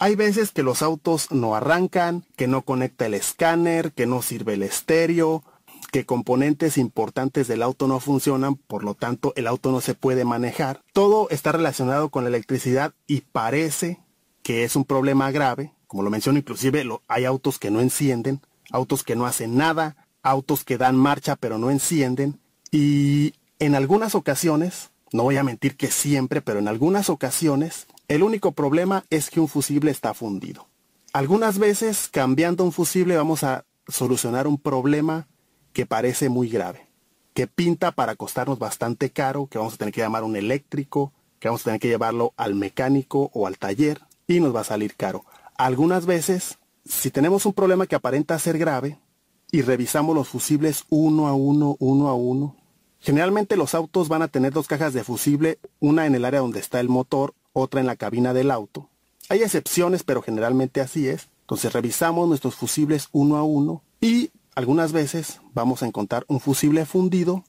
Hay veces que los autos no arrancan, que no conecta el escáner, que no sirve el estéreo, que componentes importantes del auto no funcionan, por lo tanto el auto no se puede manejar. Todo está relacionado con la electricidad y parece que es un problema grave. Como lo menciono, inclusive hay autos que no encienden, autos que no hacen nada, autos que dan marcha pero no encienden. Y en algunas ocasiones, no voy a mentir que siempre, pero en algunas ocasiones el único problema es que un fusible está fundido. Algunas veces cambiando un fusible vamos a solucionar un problema que parece muy grave, que pinta para costarnos bastante caro, que vamos a tener que llamar a un eléctrico, que vamos a tener que llevarlo al mecánico o al taller y nos va a salir caro. Algunas veces, si tenemos un problema que aparenta ser grave y revisamos los fusibles uno a uno, uno a uno, generalmente los autos van a tener dos cajas de fusible, una en el área donde está el motor otra en la cabina del auto. Hay excepciones, pero generalmente así es. Entonces revisamos nuestros fusibles uno a uno y algunas veces vamos a encontrar un fusible fundido,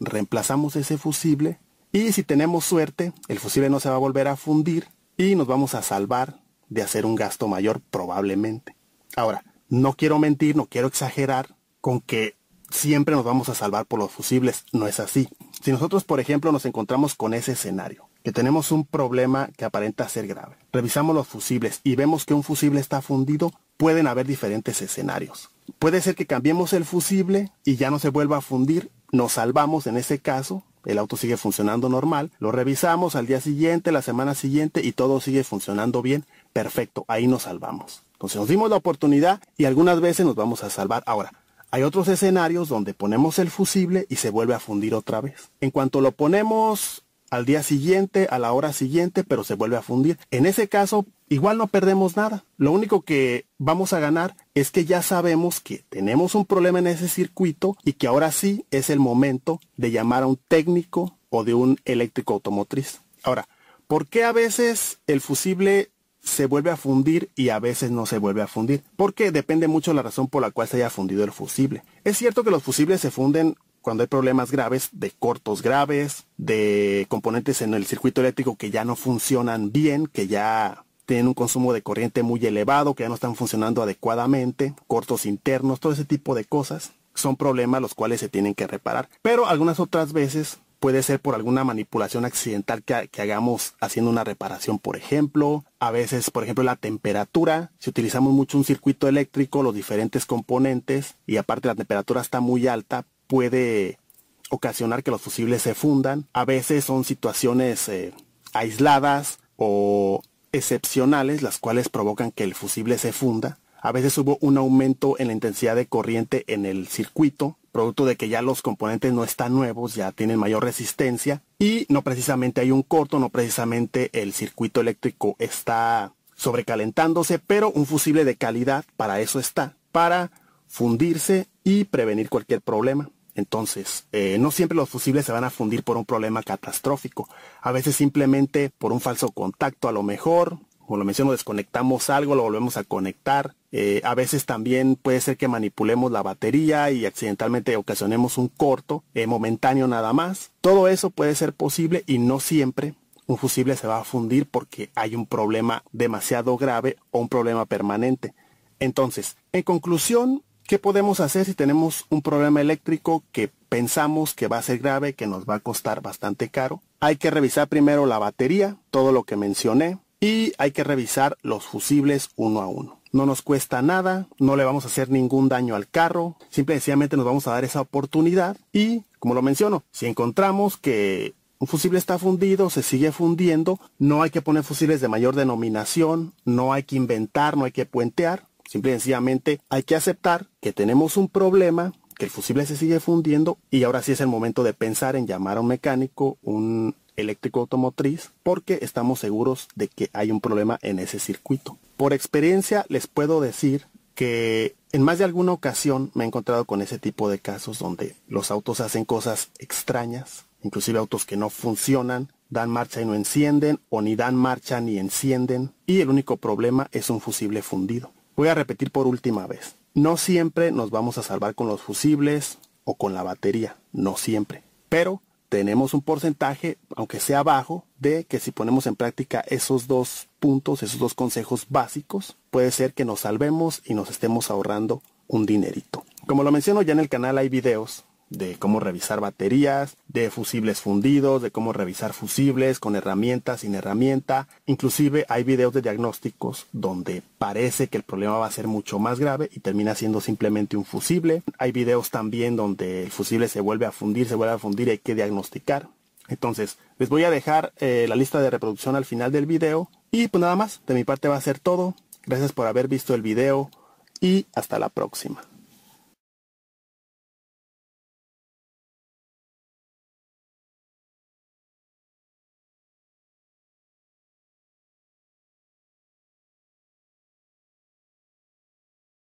reemplazamos ese fusible y si tenemos suerte, el fusible no se va a volver a fundir y nos vamos a salvar de hacer un gasto mayor probablemente. Ahora, no quiero mentir, no quiero exagerar con que siempre nos vamos a salvar por los fusibles, no es así. Si nosotros, por ejemplo, nos encontramos con ese escenario, que tenemos un problema que aparenta ser grave. Revisamos los fusibles y vemos que un fusible está fundido, pueden haber diferentes escenarios. Puede ser que cambiemos el fusible y ya no se vuelva a fundir, nos salvamos en ese caso, el auto sigue funcionando normal, lo revisamos al día siguiente, la semana siguiente y todo sigue funcionando bien, perfecto, ahí nos salvamos. Entonces nos dimos la oportunidad y algunas veces nos vamos a salvar. Ahora, hay otros escenarios donde ponemos el fusible y se vuelve a fundir otra vez. En cuanto lo ponemos al día siguiente, a la hora siguiente, pero se vuelve a fundir. En ese caso, igual no perdemos nada. Lo único que vamos a ganar es que ya sabemos que tenemos un problema en ese circuito y que ahora sí es el momento de llamar a un técnico o de un eléctrico automotriz. Ahora, ¿por qué a veces el fusible se vuelve a fundir y a veces no se vuelve a fundir, porque depende mucho la razón por la cual se haya fundido el fusible. Es cierto que los fusibles se funden cuando hay problemas graves de cortos graves, de componentes en el circuito eléctrico que ya no funcionan bien, que ya tienen un consumo de corriente muy elevado, que ya no están funcionando adecuadamente, cortos internos, todo ese tipo de cosas. Son problemas los cuales se tienen que reparar. Pero algunas otras veces puede ser por alguna manipulación accidental que, hagamos haciendo una reparación, por ejemplo. A veces, por ejemplo, la temperatura. Si utilizamos mucho un circuito eléctrico, los diferentes componentes, y aparte la temperatura está muy alta, puede ocasionar que los fusibles se fundan. A veces son situaciones eh, aisladas o excepcionales las cuales provocan que el fusible se funda. A veces hubo un aumento en la intensidad de corriente en el circuito, producto de que ya los componentes no están nuevos, ya tienen mayor resistencia y no precisamente hay un corto, no precisamente el circuito eléctrico está sobrecalentándose, pero un fusible de calidad para eso está, para fundirse y prevenir cualquier problema. Entonces, eh, no siempre los fusibles se van a fundir por un problema catastrófico. A veces simplemente por un falso contacto, a lo mejor, como lo menciono, desconectamos algo, lo volvemos a conectar. Eh, a veces también puede ser que manipulemos la batería y accidentalmente ocasionemos un corto eh, momentáneo nada más. Todo eso puede ser posible y no siempre un fusible se va a fundir porque hay un problema demasiado grave o un problema permanente. Entonces, en conclusión, ¿Qué podemos hacer si tenemos un problema eléctrico que pensamos que va a ser grave, que nos va a costar bastante caro? Hay que revisar primero la batería, todo lo que mencioné, y hay que revisar los fusibles uno a uno. No nos cuesta nada, no le vamos a hacer ningún daño al carro, Simplemente sencillamente nos vamos a dar esa oportunidad y, como lo menciono, si encontramos que un fusible está fundido, se sigue fundiendo, no hay que poner fusibles de mayor denominación, no hay que inventar, no hay que puentear, Simple y sencillamente hay que aceptar que tenemos un problema, que el fusible se sigue fundiendo y ahora sí es el momento de pensar en llamar a un mecánico, un eléctrico automotriz, porque estamos seguros de que hay un problema en ese circuito. Por experiencia les puedo decir que en más de alguna ocasión me he encontrado con ese tipo de casos donde los autos hacen cosas extrañas, inclusive autos que no funcionan, dan marcha y no encienden, o ni dan marcha ni encienden, y el único problema es un fusible fundido. Voy a repetir por última vez. No siempre nos vamos a salvar con los fusibles o con la batería, no siempre. Pero tenemos un porcentaje, aunque sea bajo, de que si ponemos en práctica esos dos puntos, esos dos consejos básicos, puede ser que nos salvemos y nos estemos ahorrando un dinerito. Como lo menciono ya en el canal hay videos de cómo revisar baterías, de fusibles fundidos, de cómo revisar fusibles con herramientas, sin herramienta. Inclusive hay videos de diagnósticos donde parece que el problema va a ser mucho más grave y termina siendo simplemente un fusible. Hay videos también donde el fusible se vuelve a fundir, se vuelve a fundir y hay que diagnosticar. Entonces, les voy a dejar eh, la lista de reproducción al final del video. Y pues nada más, de mi parte va a ser todo. Gracias por haber visto el video y hasta la próxima.